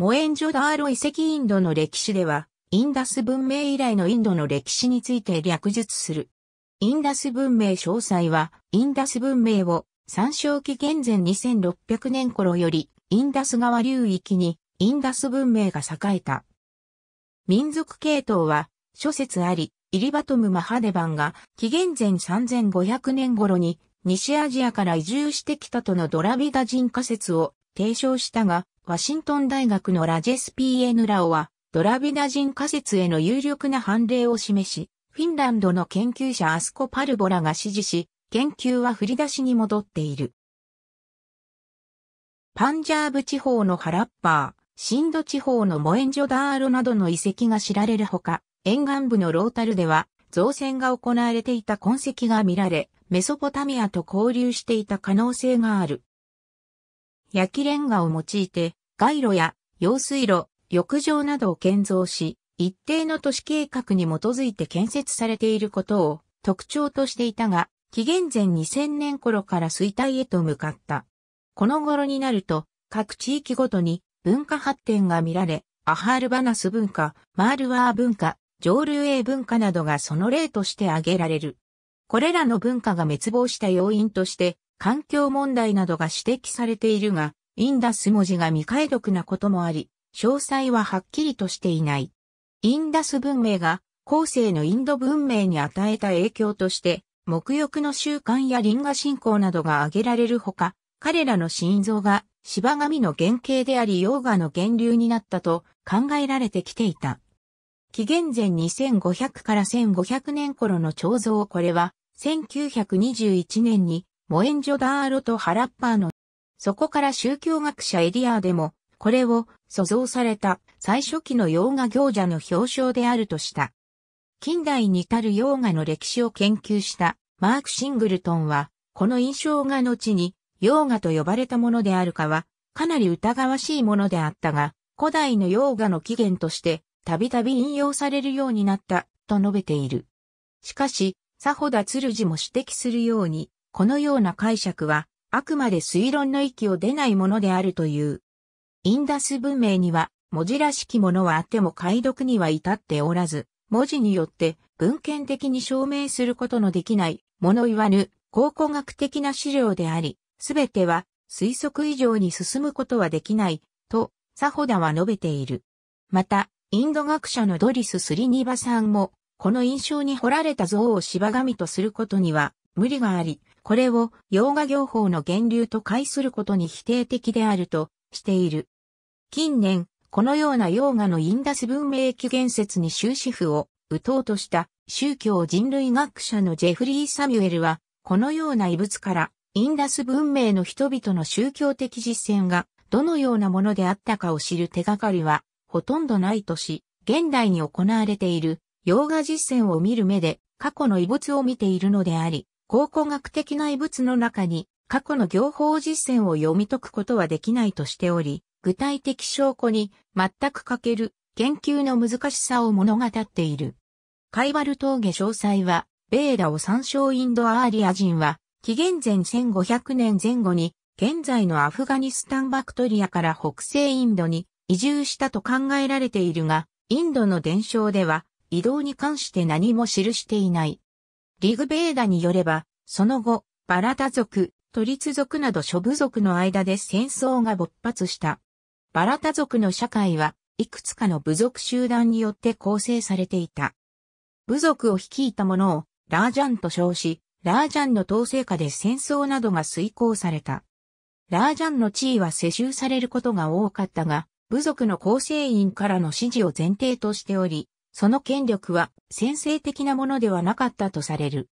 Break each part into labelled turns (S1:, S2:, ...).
S1: モエンジョダーロ遺跡インドの歴史では、インダス文明以来のインドの歴史について略述する。インダス文明詳細は、インダス文明を参照紀元前2600年頃より、インダス川流域にインダス文明が栄えた。民族系統は、諸説あり、イリバトム・マハデバンが紀元前3500年頃に西アジアから移住してきたとのドラビダ人仮説を提唱したが、ワシントン大学のラジェスピーエヌラオは、ドラビダ人仮説への有力な判例を示し、フィンランドの研究者アスコ・パルボラが支持し、研究は振り出しに戻っている。パンジャーブ地方のハラッパー、シンド地方のモエンジョダーロなどの遺跡が知られるほか、沿岸部のロータルでは造船が行われていた痕跡が見られ、メソポタミアと交流していた可能性がある。焼きレンガを用いて、街路や用水路、浴場などを建造し、一定の都市計画に基づいて建設されていることを特徴としていたが、紀元前2000年頃から衰退へと向かった。この頃になると、各地域ごとに文化発展が見られ、アハールバナス文化、マールワー文化、ジョー上エー文化などがその例として挙げられる。これらの文化が滅亡した要因として、環境問題などが指摘されているが、インダス文字が未解読なこともあり、詳細ははっきりとしていない。インダス文明が後世のインド文明に与えた影響として、沐浴の習慣やンガ信仰などが挙げられるほか、彼らの心臓が芝神の原型でありヨーガの源流になったと考えられてきていた。紀元前2500から1500年頃の彫像これは1921年にモエンジョダーロとハラッパーの、そこから宗教学者エリアーでも、これを塑造された最初期の洋画行者の表彰であるとした。近代に至る洋画の歴史を研究したマーク・シングルトンは、この印象が後に洋画と呼ばれたものであるかは、かなり疑わしいものであったが、古代の洋画の起源として、たびたび引用されるようになった、と述べている。しかし、佐保田鶴次も指摘するように、このような解釈は、あくまで推論の域を出ないものであるという。インダス文明には、文字らしきものはあっても解読には至っておらず、文字によって文献的に証明することのできない、ものわぬ、考古学的な資料であり、すべては推測以上に進むことはできない、と、サホダは述べている。また、インド学者のドリス・スリニバさんも、この印象に掘られた像を芝神とすることには無理があり、これを洋画業法の源流と解することに否定的であるとしている。近年、このような洋画のインダス文明起源説に終止符を打とうとした宗教人類学者のジェフリー・サミュエルは、このような異物からインダス文明の人々の宗教的実践がどのようなものであったかを知る手がかりはほとんどないとし、現代に行われている洋画実践を見る目で過去の異物を見ているのであり、考古学的な遺物の中に過去の行法実践を読み解くことはできないとしており、具体的証拠に全く欠ける研究の難しさを物語っている。カイバル峠詳細は、ベーダを参照インドアーリア人は、紀元前1500年前後に、現在のアフガニスタンバクトリアから北西インドに移住したと考えられているが、インドの伝承では、移動に関して何も記していない。リグベーダによれば、その後、バラタ族、トリツ族など諸部族の間で戦争が勃発した。バラタ族の社会はいくつかの部族集団によって構成されていた。部族を率いた者をラージャンと称し、ラージャンの統制下で戦争などが遂行された。ラージャンの地位は世襲されることが多かったが、部族の構成員からの支持を前提としており、その権力は先制的なものではなかったとされる。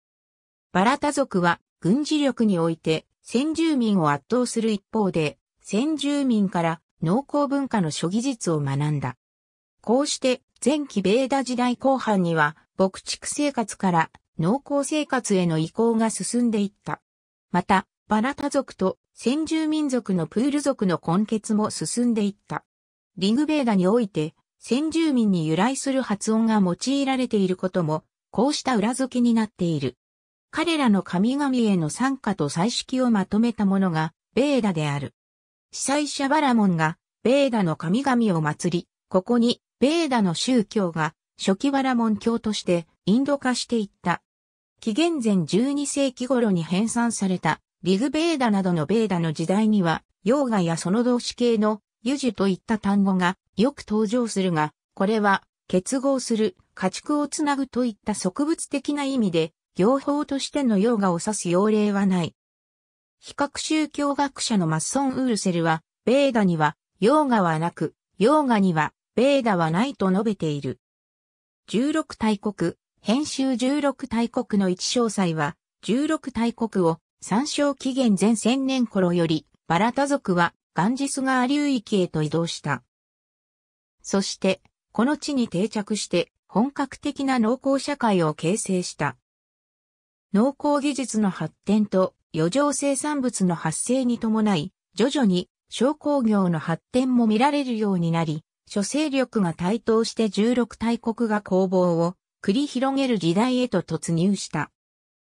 S1: バラタ族は軍事力において先住民を圧倒する一方で、先住民から農耕文化の諸技術を学んだ。こうして前期ベーダ時代後半には牧畜生活から農耕生活への移行が進んでいった。また、バラタ族と先住民族のプール族の根結も進んでいった。リングベーダにおいて先住民に由来する発音が用いられていることも、こうした裏付けになっている。彼らの神々への参加と彩色をまとめたものが、ベーダである。司祭者バラモンが、ベーダの神々を祭り、ここに、ベーダの宗教が、初期バラモン教として、インド化していった。紀元前12世紀頃に編纂された、リグベーダなどのベーダの時代には、ヨーガやその動詞系の、ユジュといった単語がよく登場するが、これは結合する、家畜をつなぐといった植物的な意味で、行法としてのヨガを指す用例はない。比較宗教学者のマッソン・ウルセルは、ベーダには、ヨガはなく、ヨガには、ベーダはないと述べている。16大国、編集16大国の一詳細は、16大国を参照紀元前1000年頃より、バラタ族はガンジス川流域へと移動した。そして、この地に定着して本格的な農耕社会を形成した。農耕技術の発展と余剰生産物の発生に伴い、徐々に商工業の発展も見られるようになり、諸勢力が台頭して16大国が攻防を繰り広げる時代へと突入した。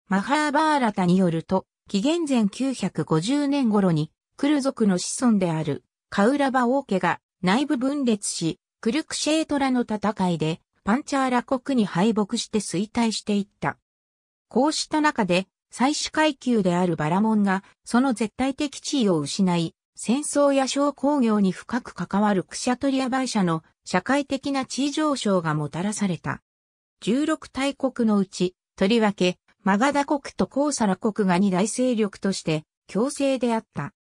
S1: マハーバーラタによると、紀元前950年頃に、クル族の子孫であるカウラバ王家が内部分裂し、クルクシェートラの戦いでパンチャーラ国に敗北して衰退していった。こうした中で、最始階級であるバラモンが、その絶対的地位を失い、戦争や商工業に深く関わるクシャトリア売社の社会的な地位上昇がもたらされた。16大国のうち、とりわけ、マガダ国とコーサラ国が二大勢力として強制であった。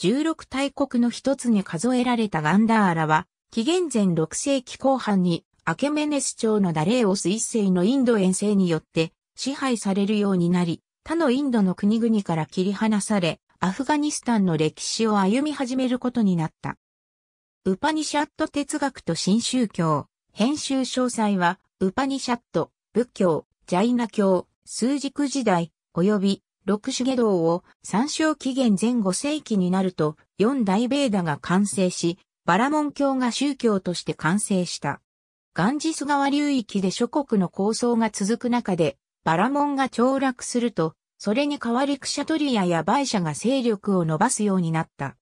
S1: 16大国の一つに数えられたガンダーラは、紀元前6世紀後半にアケメネス朝のダレーオス一世のインド遠征によって支配されるようになり、他のインドの国々から切り離され、アフガニスタンの歴史を歩み始めることになった。ウパニシャット哲学と新宗教、編集詳細は、ウパニシャット、仏教、ジャイナ教、数軸時代、及び、六種下道を参照紀元前5世紀になると、四大ベーダが完成し、バラモン教が宗教として完成した。ガンジス川流域で諸国の抗争が続く中で、バラモンが凋落すると、それに代わりクシャトリアやバイシャが勢力を伸ばすようになった。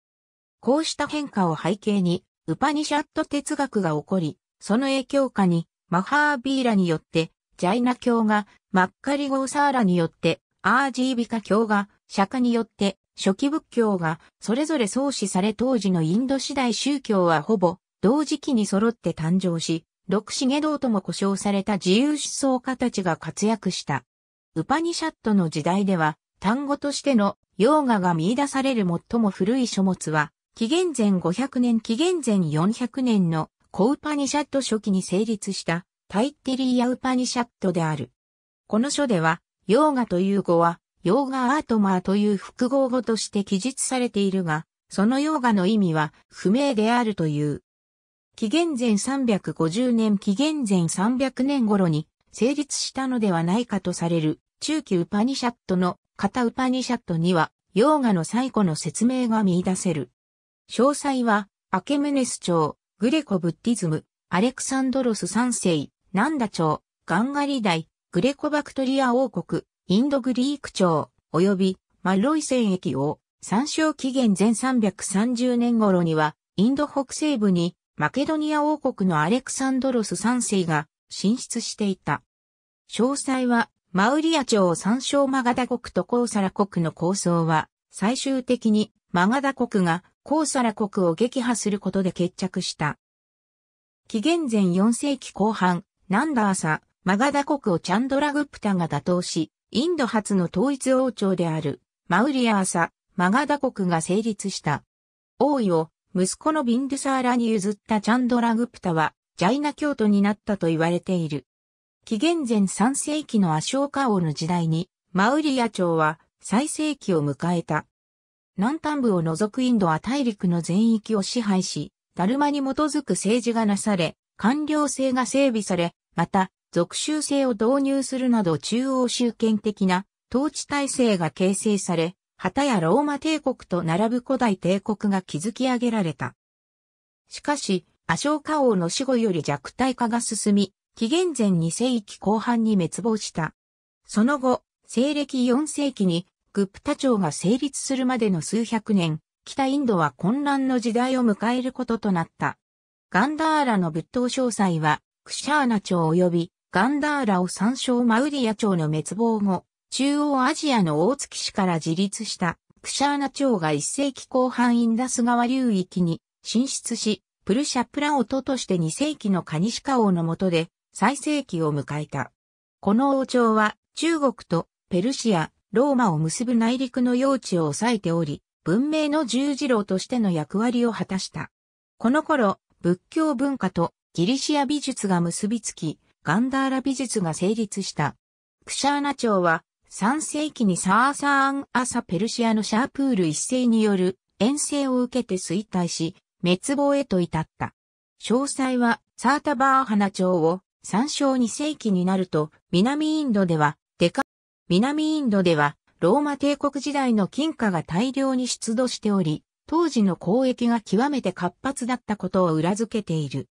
S1: こうした変化を背景に、ウパニシャット哲学が起こり、その影響下に、マハービーラによって、ジャイナ教が、マッカリゴーサーラによって、アージービカ教が、釈迦によって、初期仏教がそれぞれ創始され当時のインド次第宗教はほぼ同時期に揃って誕生し、六下道とも呼称された自由思想家たちが活躍した。ウパニシャットの時代では単語としてのヨーガが見出される最も古い書物は、紀元前500年紀元前400年のコウパニシャット初期に成立したタイッテリーヤウパニシャットである。この書では、ヨーガという語は洋画アートマーという複合語として記述されているが、その洋画の意味は不明であるという。紀元前350年紀元前300年頃に成立したのではないかとされる中期ウパニシャットのタウパニシャットには洋画の最古の説明が見出せる。詳細はアケメネス朝、グレコブッディズム、アレクサンドロス三世、ナンダ朝、ガンガリ大、グレコバクトリア王国、インドグリーク朝、及びマロイ戦役を、参照紀元前330年頃には、インド北西部に、マケドニア王国のアレクサンドロス3世が進出していた。詳細は、マウリア朝参照マガダ国とコーサラ国の構想は、最終的にマガダ国がコーサラ国を撃破することで決着した。紀元前4世紀後半、ナンダーサ、マガダ国をチャンドラグプタが打倒し、インド初の統一王朝であるマウリアーサ、マガダ国が成立した。王位を息子のビンドゥサーラに譲ったチャンドラグプタはジャイナ教徒になったと言われている。紀元前3世紀のアショーカ王の時代にマウリア朝は最盛期を迎えた。南端部を除くインドは大陸の全域を支配し、ダルマに基づく政治がなされ、官僚制が整備され、また、属州制を導入するなど中央集権的な統治体制が形成され、旗やローマ帝国と並ぶ古代帝国が築き上げられた。しかし、アショーカ王の死後より弱体化が進み、紀元前2世紀後半に滅亡した。その後、西暦4世紀にグプタ朝が成立するまでの数百年、北インドは混乱の時代を迎えることとなった。ガンダーラの仏塔詳細は、クシャーナ朝及びガンダーラを参照マウリア朝の滅亡後、中央アジアの大月市から自立したクシャーナ朝が1世紀後半インダス川流域に進出し、プルシャプラオトとして2世紀のカニシカ王の下で最盛期を迎えた。この王朝は中国とペルシア、ローマを結ぶ内陸の用地を抑えており、文明の十字路としての役割を果たした。この頃、仏教文化とギリシア美術が結びつき、ガンダーラ美術が成立した。クシャーナ朝は3世紀にサーサーン・アサ・ペルシアのシャープール一世による遠征を受けて衰退し、滅亡へと至った。詳細はサータバーハナ朝を参照2世紀になると、南インドでは、デカ、南インドでは、ローマ帝国時代の金貨が大量に出土しており、当時の交易が極めて活発だったことを裏付けている。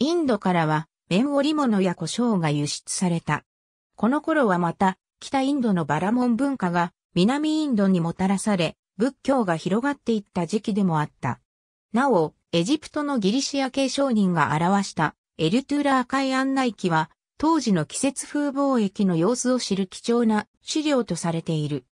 S1: インドからは綿織物や胡椒が輸出された。この頃はまた、北インドのバラモン文化が南インドにもたらされ、仏教が広がっていった時期でもあった。なお、エジプトのギリシア系商人が表したエルトゥーラー海案内記は、当時の季節風貿易の様子を知る貴重な資料とされている。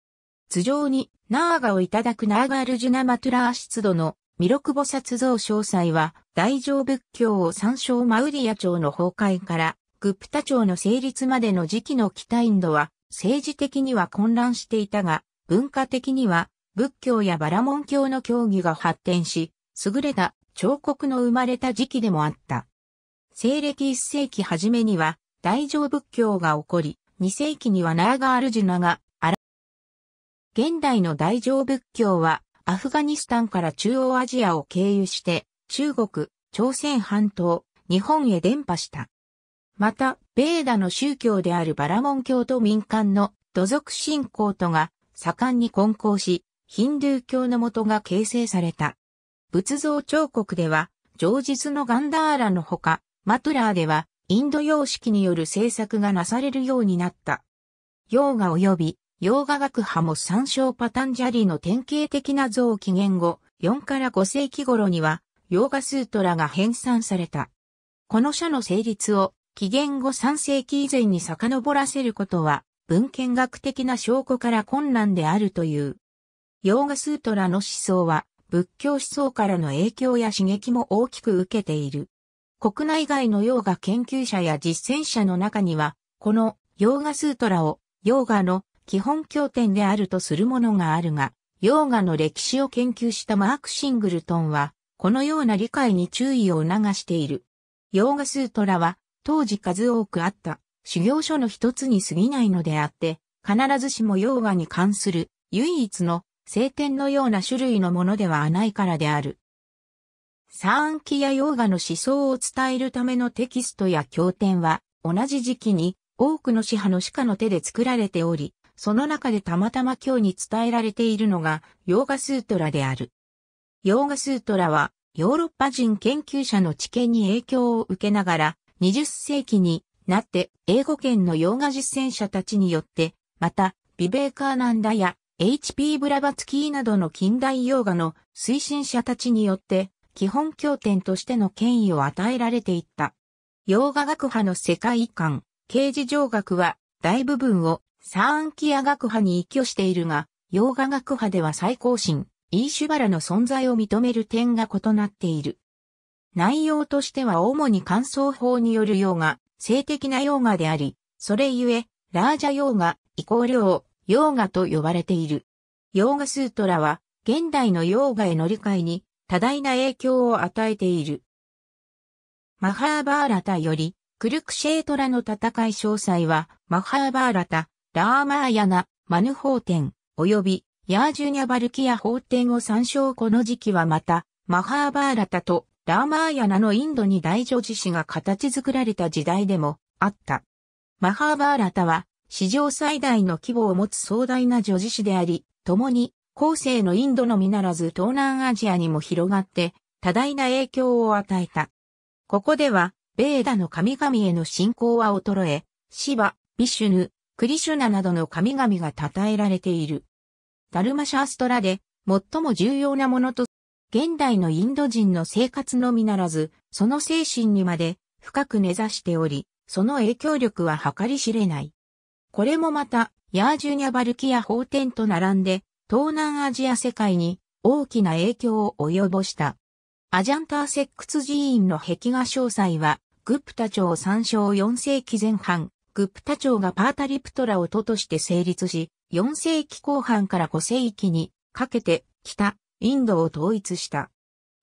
S1: 頭上にナーガをいただくナーガールジュナマトゥラー湿度の弥勒菩薩像詳細は、大乗仏教を参照マウリア朝の崩壊から、グプタ朝の成立までの時期の北インドは、政治的には混乱していたが、文化的には、仏教やバラモン教の教義が発展し、優れた彫刻の生まれた時期でもあった。西暦1世紀初めには、大乗仏教が起こり、2世紀にはナーガールジュナが現代の大乗仏教はアフガニスタンから中央アジアを経由して、中国、朝鮮半島、日本へ伝播した。また、ベーダの宗教であるバラモン教と民間の土族信仰とが盛んに混交し、ヒンドゥー教のもとが形成された。仏像彫刻では、常日のガンダーラのほか、マトゥラーでは、インド様式による制作がなされるようになった。洋画及び洋画学派も参照パタンジャリの典型的な像を紀元後4から5世紀頃には洋画スートラが編纂された。この書の成立を紀元後3世紀以前に遡らせることは文献学的な証拠から困難であるという。洋画スートラの思想は仏教思想からの影響や刺激も大きく受けている。国内外の洋画研究者や実践者の中には、この洋画スートラを洋画の基本経典であるとするものがあるが、ヨーガの歴史を研究したマーク・シングルトンは、このような理解に注意を促している。ヨーガスートラは、当時数多くあった修行書の一つに過ぎないのであって、必ずしもヨーガに関する唯一の聖典のような種類のものではないからである。三記やヨーガの思想を伝えるためのテキストや経典は、同じ時期に多くの支派の歯科の手で作られており、その中でたまたま今日に伝えられているのが、ヨーガスートラである。ヨーガスートラは、ヨーロッパ人研究者の知見に影響を受けながら、20世紀になって英語圏のヨーガ実践者たちによって、また、ビベーカーナンダや HP ブラバツキーなどの近代ヨーガの推進者たちによって、基本経典としての権威を与えられていった。ヨーガ学派の世界観、刑事上学は大部分をサーンキア学派に依拠しているが、ヨーガ学派では最高神、イーシュバラの存在を認める点が異なっている。内容としては主に乾燥法によるヨーガ、性的なヨーガであり、それゆえ、ラージャヨーガ、イコールヨーガと呼ばれている。ヨーガスートラは、現代のヨーガへの理解に、多大な影響を与えている。マハーバーラタより、クルクシェートラの戦い詳細は、マハーバーラタ、ラーマーヤナ、マヌ法典、及びヤージュニャバルキア法典を参照この時期はまた、マハーバーラタとラーマーヤナのインドに大女子史が形作られた時代でもあった。マハーバーラタは史上最大の規模を持つ壮大な女子史であり、共に後世のインドのみならず東南アジアにも広がって多大な影響を与えた。ここでは、ベーダの神々への信仰は衰え、シバ、ビシュヌ、クリシュナなどの神々が称えられている。ダルマシャーストラで最も重要なものと、現代のインド人の生活のみならず、その精神にまで深く根ざしており、その影響力は計り知れない。これもまた、ヤージュニャ・バルキア法典と並んで、東南アジア世界に大きな影響を及ぼした。アジャンターセックス寺院の壁画詳細は、グプタ朝3章4世紀前半、グプタ朝がパータリプトラを都として成立し、4世紀後半から5世紀にかけて北、インドを統一した。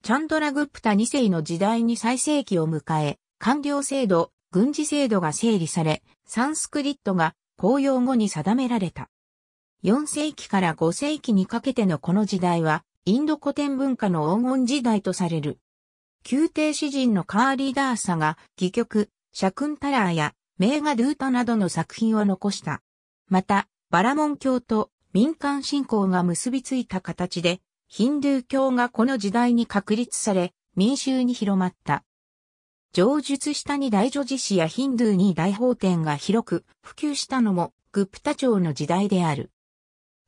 S1: チャンドラグプタ2世の時代に最盛期を迎え、官僚制度、軍事制度が整理され、サンスクリットが公用語に定められた。4世紀から5世紀にかけてのこの時代は、インド古典文化の黄金時代とされる。宮廷詩人のカーリーダーサが、戯曲、シャクンタラーや名画ルータなどの作品を残した。また、バラモン教と民間信仰が結びついた形で、ヒンドゥー教がこの時代に確立され、民衆に広まった。上述したに大女子市やヒンドゥーに大法典が広く普及したのもグプタ朝の時代である。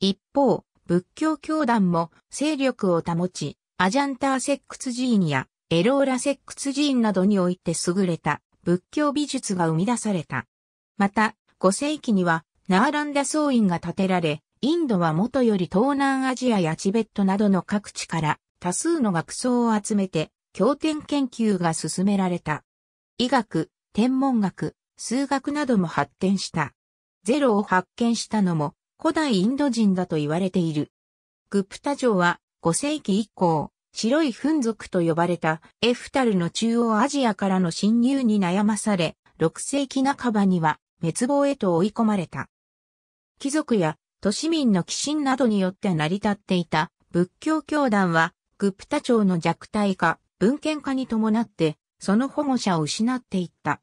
S1: 一方、仏教教団も勢力を保ち、アジャンターセックス寺院やエローラセックス寺院などにおいて優れた仏教美術が生み出された。また、5世紀にはナーランダ僧院が建てられ、インドは元より東南アジアやチベットなどの各地から多数の学僧を集めて、経典研究が進められた。医学、天文学、数学なども発展した。ゼロを発見したのも古代インド人だと言われている。グプタ城は5世紀以降、白い粉族と呼ばれたエフタルの中央アジアからの侵入に悩まされ、6世紀半ばには滅亡へと追い込まれた。貴族や都市民の寄進などによって成り立っていた仏教教団はグプタ朝の弱体化、文献化に伴ってその保護者を失っていった。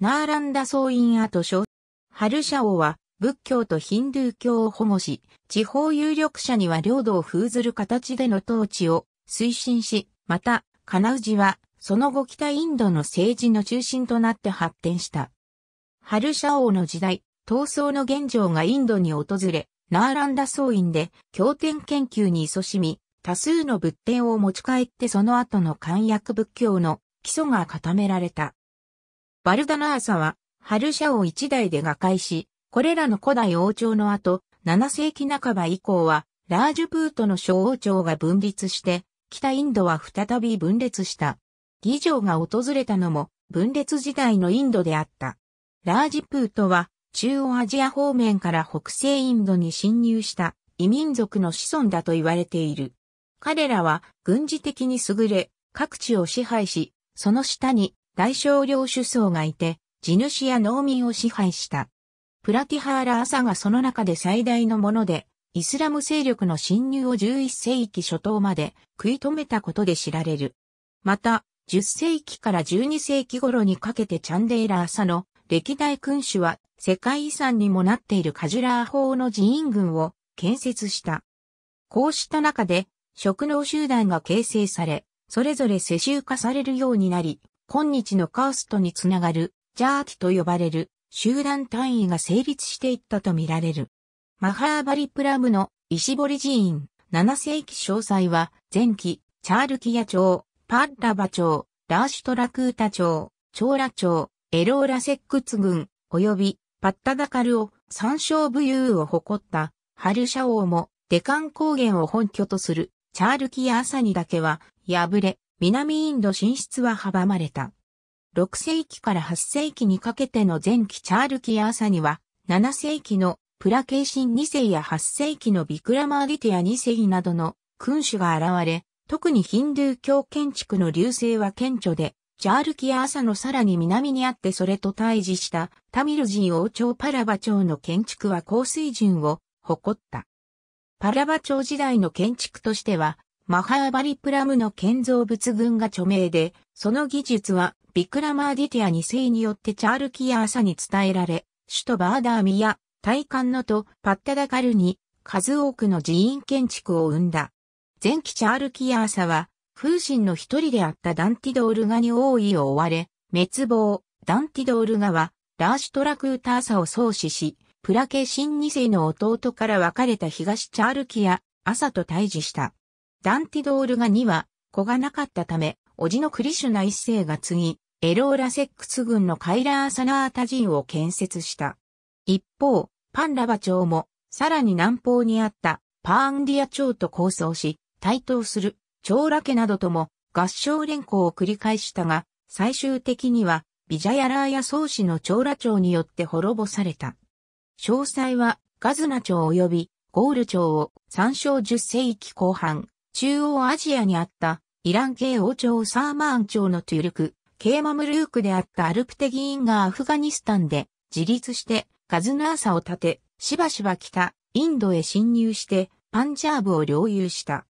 S1: ナーランダ総員アと称、ハルシャ王は仏教とヒンドゥー教を保護し、地方有力者には領土を封ずる形での統治を推進し、また、カナウジは、その後北インドの政治の中心となって発展した。ハルシャ王の時代、闘争の現状がインドに訪れ、ナーランダ総院で経典研究に勤しみ、多数の仏典を持ち帰ってその後の漢訳仏教の基礎が固められた。バルダナーサは、ハルシャ王一代で瓦解し、これらの古代王朝の後、7世紀半ば以降は、ラージュプートの小王朝が分立して、北インドは再び分裂した。議場が訪れたのも分裂時代のインドであった。ラージプートは中央アジア方面から北西インドに侵入した異民族の子孫だと言われている。彼らは軍事的に優れ、各地を支配し、その下に大少量首相がいて、地主や農民を支配した。プラティハーラーサがその中で最大のもので、イスラム勢力の侵入を11世紀初頭まで食い止めたことで知られる。また、10世紀から12世紀頃にかけてチャンデーラーサの歴代君主は世界遺産にもなっているカジュラー法の寺院群を建設した。こうした中で、職能集団が形成され、それぞれ世襲化されるようになり、今日のカーストにつながる、ジャーティと呼ばれる集団単位が成立していったとみられる。マハーバリプラムの石堀寺院7世紀詳細は前期チャールキヤ朝、パッラバ朝、ラーシュトラクータ朝、チョーラ朝、エローラセックツ軍及びパッタダカルを参照武勇を誇ったハルシャ王もデカン高原を本拠とするチャールキヤ朝にだけは敗れ南インド進出は阻まれた。6世紀から8世紀にかけての前期チャールキヤ朝には7世紀のプラケーシン2世や8世紀のビクラマーディティア2世などの君主が現れ、特にヒンドゥー教建築の流星は顕著で、ジャールキア朝のさらに南にあってそれと対峙したタミル人王朝パラバ朝の建築は高水準を誇った。パラバ朝時代の建築としては、マハーバリプラムの建造物群が著名で、その技術はビクラマーディティア2世によってチャールキア朝に伝えられ、首都バーダーミア。大観のとパッタダガルに数多くの寺院建築を生んだ。前期チャールキアーサは、風神の一人であったダンティドールガに王位を追われ、滅亡、ダンティドールガは、ラーシュトラクーターサを創始し、プラケシン世の弟から別れた東チャールキア、サと対峙した。ダンティドールガには子がなかったため、叔父のクリシュナ一世が継ぎ、エローラセックス軍のカイラーサナータ人を建設した。一方、パンラバ朝も、さらに南方にあったパーンディア朝と構想し、対等する長羅家などとも合唱連行を繰り返したが、最終的にはビジャヤラーヤ宗氏の長羅朝によって滅ぼされた。詳細はガズナ朝及びゴール朝を参照10世紀後半、中央アジアにあったイラン系王朝サーマーン朝のトゥルク、ケーマムルークであったアルプテギーンがアフガニスタンで自立してガズナーサを立て、しばしば北、インドへ侵入して、パンジャーブを領有した。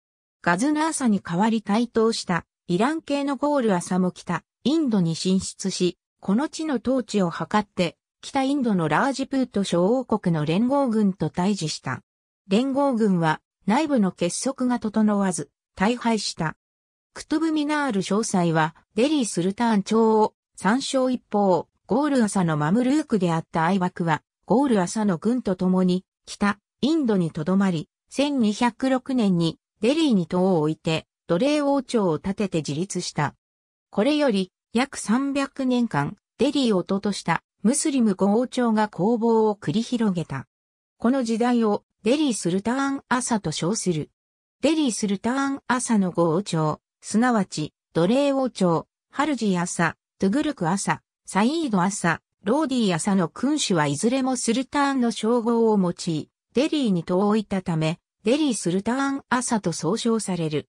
S1: ガズナーサに代わり台頭した、イラン系のゴール朝も北、インドに進出し、この地の統治を図って、北インドのラージプート小王国の連合軍と対峙した。連合軍は内部の結束が整わず、大敗した。クトゥブミナール詳細は、デリー・スルターン朝を、参照一方、ゴール朝のマムルークであった愛枠は、ゴール朝の軍と共に、北、インドにとどまり、1206年にデリーに塔を置いて、奴隷王朝を建てて自立した。これより、約300年間、デリーをととしたムスリム語王朝が攻防を繰り広げた。この時代をデリースルターン朝と称する。デリースルターン朝の語王朝、すなわち奴隷王朝、ハルジ朝、トゥグルク朝、サイード・アサ、ローディ・アサの君主はいずれもスルターンの称号を用い、デリーに遠いたため、デリー・スルターン・アサと総称される。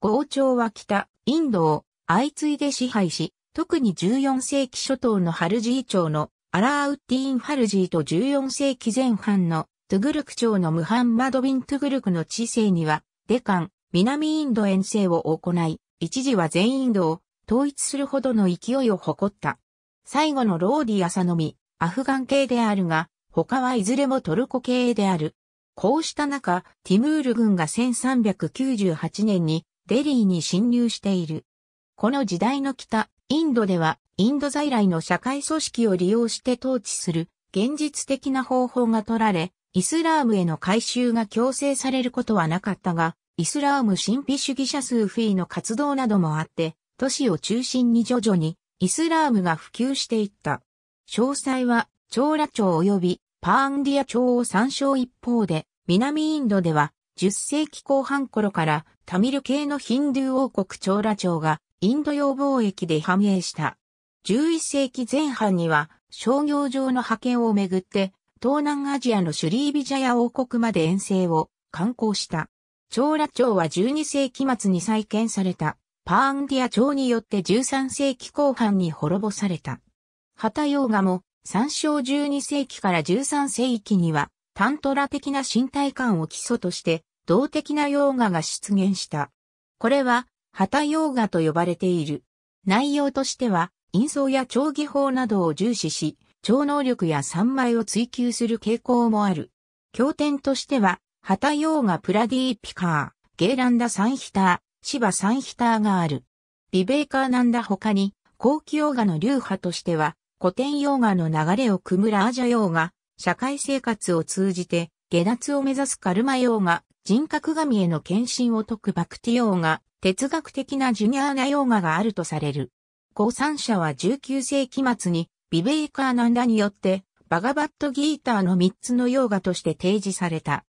S1: 王朝は北、インドを相次いで支配し、特に14世紀初頭のハルジー朝のアラーウッディーン・ハルジーと14世紀前半のトゥグルク朝のムハンマド・ビン・トゥグルクの治世には、デカン、南インド遠征を行い、一時は全インドを統一するほどの勢いを誇った。最後のローディ朝のみ、アフガン系であるが、他はいずれもトルコ系である。こうした中、ティムール軍が1398年にデリーに侵入している。この時代の北、インドでは、インド在来の社会組織を利用して統治する、現実的な方法が取られ、イスラームへの改修が強制されることはなかったが、イスラーム神秘主義者数フィーの活動などもあって、都市を中心に徐々にイスラームが普及していった。詳細は、長羅町及びパーンディア町を参照一方で、南インドでは、10世紀後半頃から、タミル系のヒンドゥー王国長羅町が、インド洋貿易で繁栄した。11世紀前半には、商業上の派遣をめぐって、東南アジアのシュリービジャヤ王国まで遠征を観光した。長羅町は12世紀末に再建された。パーンディア朝によって13世紀後半に滅ぼされた。旗ヨーガも、参照12世紀から13世紀には、タントラ的な身体感を基礎として、動的なヨーガが出現した。これは、旗ヨーガと呼ばれている。内容としては、陰相や調技法などを重視し、超能力や三枚を追求する傾向もある。経典としては、ハタヨーガプラディーピカー、ゲーランダサンヒタ芝サンヒターがある。ビベーカーなんだ他に、後期ヨーガの流派としては、古典ヨーガの流れを組むラージャヨーガ、社会生活を通じて、下脱を目指すカルマヨーガ、人格神への献身を説くバクティヨーガ、哲学的なジュニアーナヨーガがあるとされる。後三者は19世紀末に、ビベーカーナンダによって、バガバットギーターの3つのヨーガとして提示された。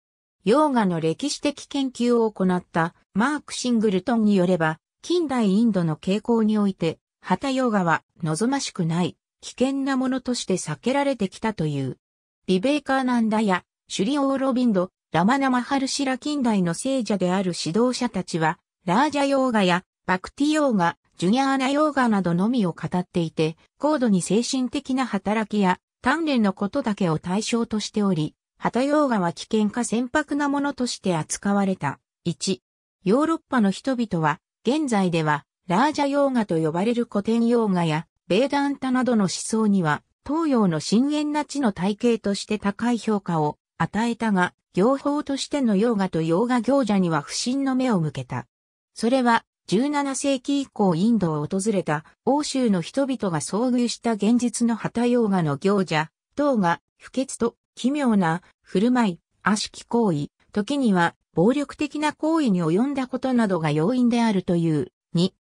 S1: 洋画の歴史的研究を行ったマーク・シングルトンによれば、近代インドの傾向において、旗洋画は望ましくない、危険なものとして避けられてきたという。ビベーカーナンダや、シュリオーロビンド、ラマナマハルシラ近代の聖者である指導者たちは、ラージャ洋画や、バクティ洋画、ジュニアーナ洋画などのみを語っていて、高度に精神的な働きや、鍛錬のことだけを対象としており、旗洋画は危険か船舶なものとして扱われた。1、ヨーロッパの人々は、現在では、ラージャ洋画と呼ばれる古典洋画や、ベーダンタなどの思想には、東洋の深淵な地の体系として高い評価を与えたが、行法としての洋画と洋画行者には不審の目を向けた。それは、17世紀以降インドを訪れた欧州の人々が遭遇した現実の旗洋画の行者、等が不潔と奇妙な、振る舞い、悪しき行為、時には暴力的な行為に及んだことなどが要因であるという。2、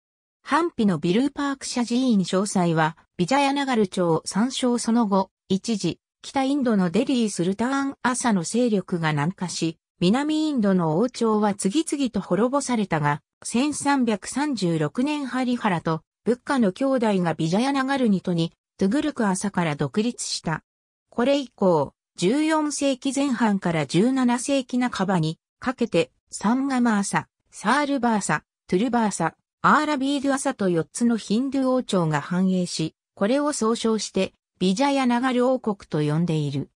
S1: 反比のビルーパーク社寺院詳細は、ビジャヤナガル朝参照その後、一時、北インドのデリー・スルターン朝の勢力が南下し、南インドの王朝は次々と滅ぼされたが、1336年ハリハラと、仏家の兄弟がビジャヤナガルニトに、トゥグルク朝から独立した。これ以降、14世紀前半から17世紀半ばにかけてサンガマーサ、サールバーサ、トゥルバーサ、アーラビードアサと4つのヒンドゥ王朝が繁栄し、これを総称してビジャヤナガル王国と呼んでいる。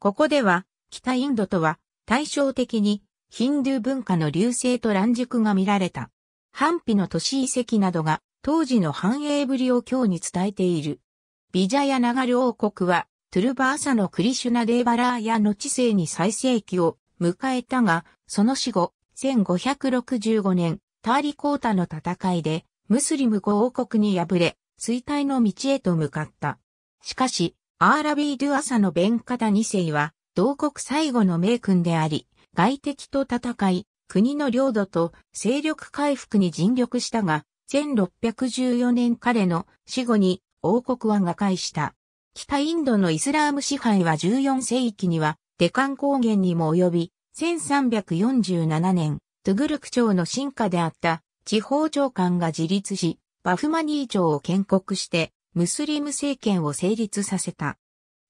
S1: ここでは北インドとは対照的にヒンドゥ文化の流星と乱熟が見られた。反比の都市遺跡などが当時の繁栄ぶりを今日に伝えている。ビジャヤナガル王国はトゥルバーサのクリシュナデーバラーヤの知性に最盛期を迎えたが、その死後、1565年、ターリコータの戦いで、ムスリム5王国に敗れ、衰退の道へと向かった。しかし、アーラビー・ドゥ・アサのベンカダ2世は、同国最後の名君であり、外敵と戦い、国の領土と勢力回復に尽力したが、1614年彼の死後に王国は瓦解した。北インドのイスラーム支配は14世紀にはデカン高原にも及び、1347年、トゥグルク朝の進化であった地方長官が自立し、バフマニー朝を建国して、ムスリム政権を成立させた。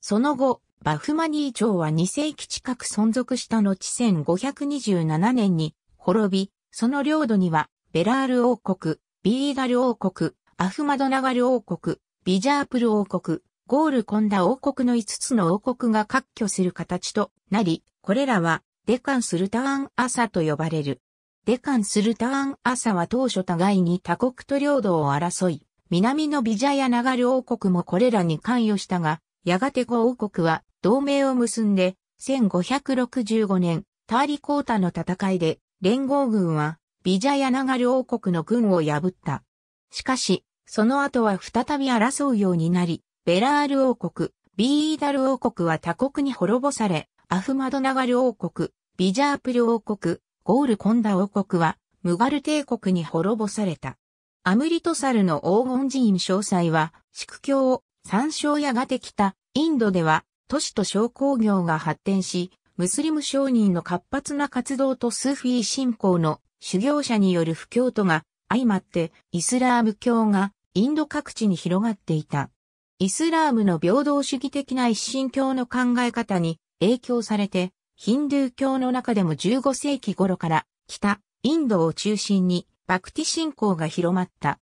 S1: その後、バフマニー朝は2世紀近く存続した後1527年に滅び、その領土にはベラール王国、ビーダル王国、アフマドナガル王国、ビジャープル王国、ゴールコンダ王国の5つの王国が割拠する形となり、これらはデカンスルターン朝と呼ばれる。デカンスルターン朝は当初互いに他国と領土を争い、南のビジャヤナガル王国もこれらに関与したが、やがてゴ王国は同盟を結んで、1565年、ターリコータの戦いで、連合軍はビジャヤナガル王国の軍を破った。しかし、その後は再び争うようになり、ベラール王国、ビーダル王国は他国に滅ぼされ、アフマドナガル王国、ビジャープル王国、ゴールコンダ王国は、ムガル帝国に滅ぼされた。アムリトサルの黄金寺院詳細は、宿教を参照やがてきた、インドでは、都市と商工業が発展し、ムスリム商人の活発な活動とスーフィー信仰の修行者による不教徒が相まってイスラーム教がインド各地に広がっていた。イスラームの平等主義的な一神教の考え方に影響されて、ヒンドゥー教の中でも15世紀頃から北、インドを中心にバクティ信仰が広まった。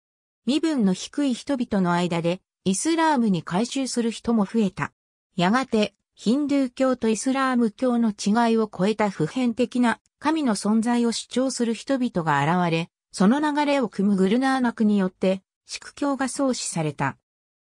S1: 身分の低い人々の間でイスラームに改宗する人も増えた。やがて、ヒンドゥー教とイスラーム教の違いを超えた普遍的な神の存在を主張する人々が現れ、その流れを組むグルナーナクによって、宿教が創始された。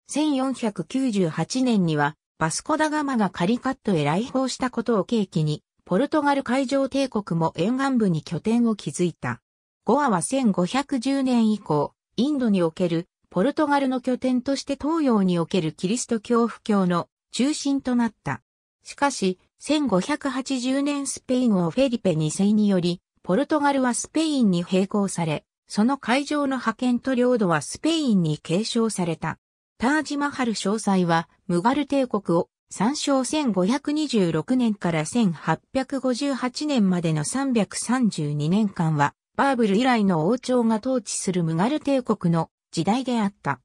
S1: 1498年には、バスコダガマがカリカットへ来訪したことを契機に、ポルトガル海上帝国も沿岸部に拠点を築いた。ゴアは1510年以降、インドにおけるポルトガルの拠点として東洋におけるキリスト教布教の中心となった。しかし、1580年スペインをフェリペ2世により、ポルトガルはスペインに並行され、その海上の派遣と領土はスペインに継承された。タージマハル詳細は、ムガル帝国を参照1526年から1858年までの332年間は、バーブル以来の王朝が統治するムガル帝国の時代であった。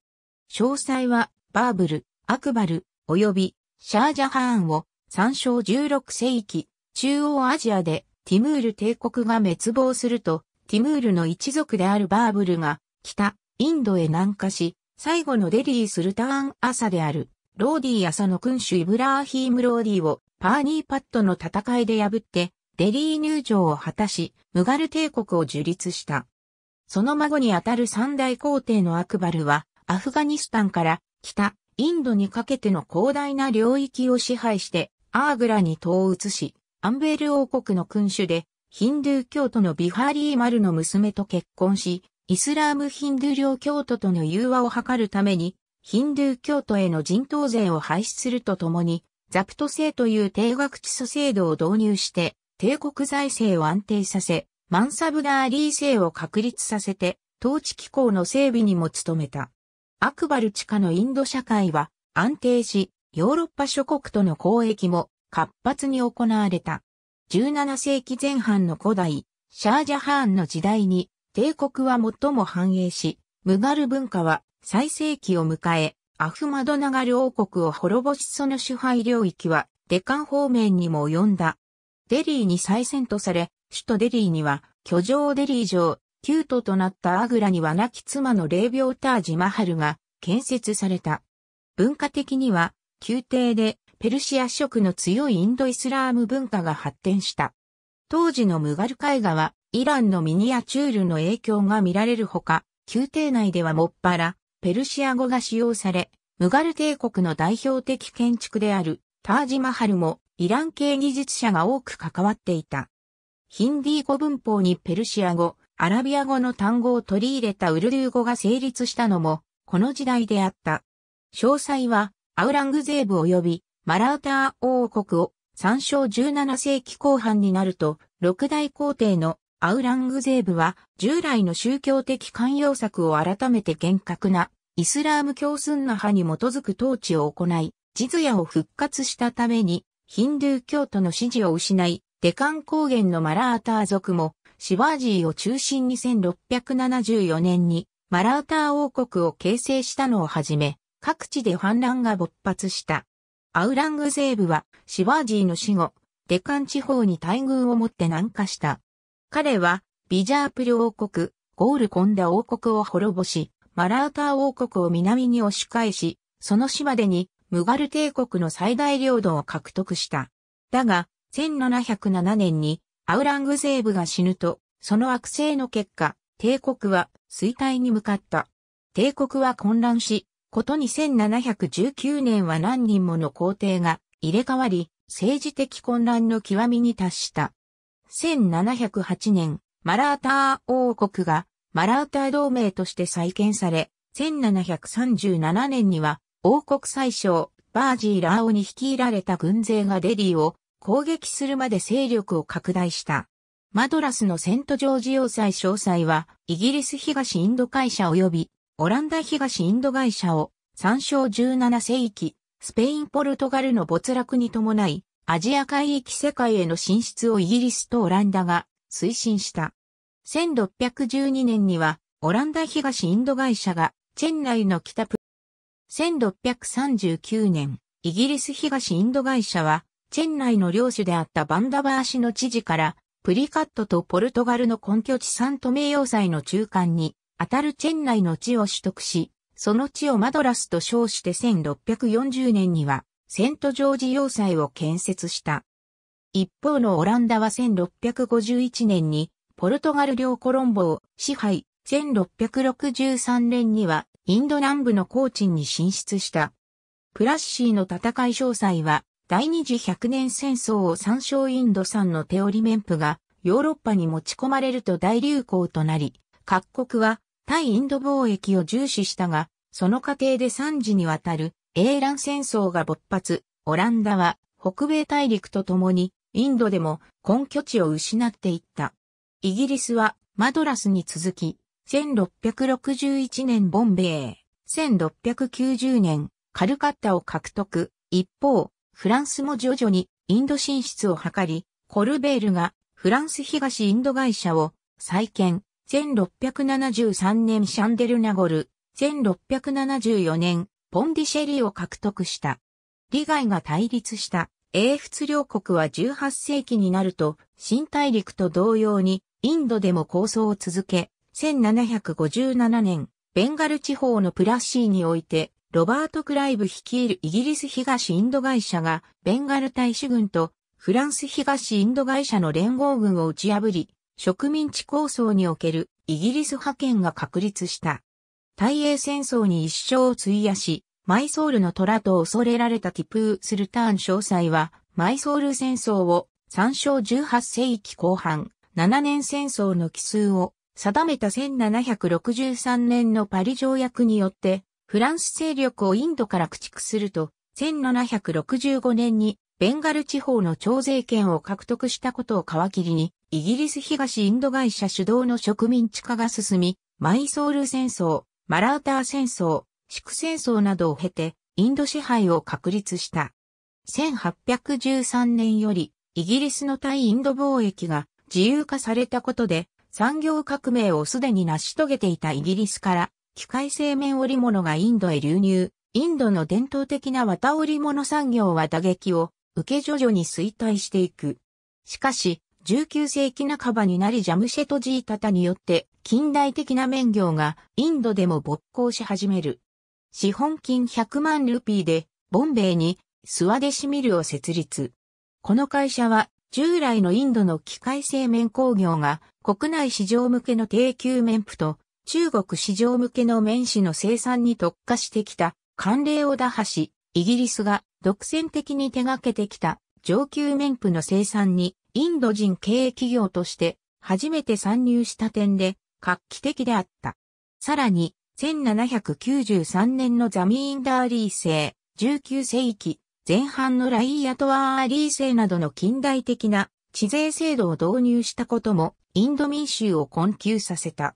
S1: 詳細は、バーブル、アクバル、及び、シャージャハーンを参照16世紀、中央アジアでティムール帝国が滅亡すると、ティムールの一族であるバーブルが北、インドへ南下し、最後のデリー・スルターン・朝である、ローディ・朝の君主イブラーヒーム・ローディをパーニーパッドの戦いで破って、デリー入場を果たし、ムガル帝国を樹立した。その孫にあたる三大皇帝のアクバルは、アフガニスタンから北、インドにかけての広大な領域を支配して、アーグラに統一し、アンベール王国の君主で、ヒンドゥー教徒のビハーリーマルの娘と結婚し、イスラームヒンドゥー領教徒との融和を図るために、ヒンドゥー教徒への人頭税を廃止するとともに、ザプト制という定額地礎制度を導入して、帝国財政を安定させ、マンサブダーリー制を確立させて、統治機構の整備にも努めた。アクバル地下のインド社会は安定し、ヨーロッパ諸国との交易も活発に行われた。17世紀前半の古代、シャージャハーンの時代に帝国は最も繁栄し、ムガル文化は最盛期を迎え、アフマドナガル王国を滅ぼしその支配領域はデカン方面にも及んだ。デリーに再選とされ、首都デリーには居城デリー城、キュートとなったアグラには亡き妻の霊廟タージマハルが建設された。文化的には宮廷でペルシア色の強いインドイスラーム文化が発展した。当時のムガル絵画はイランのミニアチュールの影響が見られるほか、宮廷内ではもっぱら、ペルシア語が使用され、ムガル帝国の代表的建築であるタージマハルもイラン系技術者が多く関わっていた。ヒンディー語文法にペルシア語、アラビア語の単語を取り入れたウルドゥー語が成立したのも、この時代であった。詳細は、アウラングゼーブ及びマラウター王国を参照17世紀後半になると、六大皇帝のアウラングゼーブは従来の宗教的寛容策を改めて厳格なイスラーム教スンナ派に基づく統治を行い、ジズヤを復活したためにヒンドゥー教徒の支持を失い、デカン高原のマラーター族もシワージーを中心に1674年にマラーター王国を形成したのをはじめ、各地で反乱が勃発した。アウラングゼーブはシワージーの死後、デカン地方に大軍を持って南下した。彼は、ビジャープル王国、ゴールコンダ王国を滅ぼし、マラーター王国を南に押し返し、その死までに、ムガル帝国の最大領土を獲得した。だが、1707年に、アウラングゼーブが死ぬと、その悪性の結果、帝国は衰退に向かった。帝国は混乱し、ことに1 7 1 9年は何人もの皇帝が入れ替わり、政治的混乱の極みに達した。1708年、マラーター王国がマラーター同盟として再建され、1737年には王国最小バージーラーオに率いられた軍勢がデリーを攻撃するまで勢力を拡大した。マドラスのセントジョージ要塞詳細は、イギリス東インド会社及び、オランダ東インド会社を、参照17世紀、スペインポルトガルの没落に伴い、アジア海域世界への進出をイギリスとオランダが推進した。1612年にはオランダ東インド会社がチェン内の北プ1639年、イギリス東インド会社はチェン内の領主であったバンダバーシの知事からプリカットとポルトガルの根拠地サント要塞の中間に当たるチェン内の地を取得し、その地をマドラスと称して1640年にはセントジョージ要塞を建設した。一方のオランダは1651年にポルトガル領コロンボを支配、1663年にはインド南部の高地に進出した。プラッシーの戦い詳細は第二次百年戦争を参照インド産のテオリメンプがヨーロッパに持ち込まれると大流行となり、各国は対インド貿易を重視したが、その過程で3次にわたる英蘭戦争が勃発、オランダは北米大陸と共にインドでも根拠地を失っていった。イギリスはマドラスに続き、1661年ボンベイ、1690年カルカッタを獲得。一方、フランスも徐々にインド進出を図り、コルベールがフランス東インド会社を再建。1673年シャンデルナゴル、1674年ポンディシェリを獲得した。利害が対立した英仏両国は18世紀になると新大陸と同様にインドでも構想を続け、1757年、ベンガル地方のプラッシーにおいて、ロバート・クライブ率いるイギリス東インド会社がベンガル大使軍とフランス東インド会社の連合軍を打ち破り、植民地構想におけるイギリス派遣が確立した。大英戦争に一生を費やし、マイソールの虎と恐れられたティプー・スルターン詳細は、マイソール戦争を参照18世紀後半、7年戦争の奇数を定めた1763年のパリ条約によって、フランス勢力をインドから駆逐すると、1765年にベンガル地方の徴税権を獲得したことを皮切りに、イギリス東インド会社主導の植民地化が進み、マイソール戦争、マラウター戦争、祝戦争などを経て、インド支配を確立した。1813年より、イギリスの対インド貿易が自由化されたことで、産業革命をすでに成し遂げていたイギリスから、機械製麺織物がインドへ流入、インドの伝統的な綿織物産業は打撃を受け徐々に衰退していく。しかし、19世紀半ばになりジャムシェトジータタによって近代的な免業がインドでも勃興し始める。資本金100万ルピーで、ボンベイにスワデシミルを設立。この会社は従来のインドの機械製麺工業が国内市場向けの低級麺布と中国市場向けの麺紙の生産に特化してきた慣例を打破し、イギリスが独占的に手掛けてきた上級麺布の生産にインド人経営企業として初めて参入した点で画期的であった。さらに、1793年のザミーンダーリー制、19世紀前半のライアトワーリー制などの近代的な地税制度を導入したこともインド民衆を困窮させた。